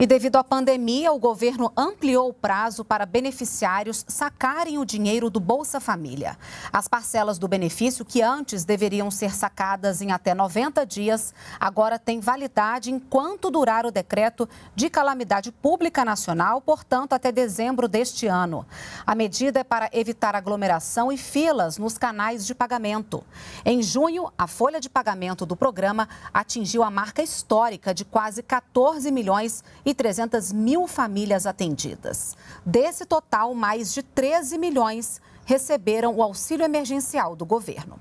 E devido à pandemia, o governo ampliou o prazo para beneficiários sacarem o dinheiro do Bolsa Família. As parcelas do benefício, que antes deveriam ser sacadas em até 90 dias, agora têm validade enquanto durar o decreto de calamidade pública nacional, portanto, até dezembro deste ano. A medida é para evitar aglomeração e filas nos canais de pagamento. Em junho, a folha de pagamento do programa atingiu a marca histórica de quase 14 milhões e 300 mil famílias atendidas. Desse total, mais de 13 milhões receberam o auxílio emergencial do governo.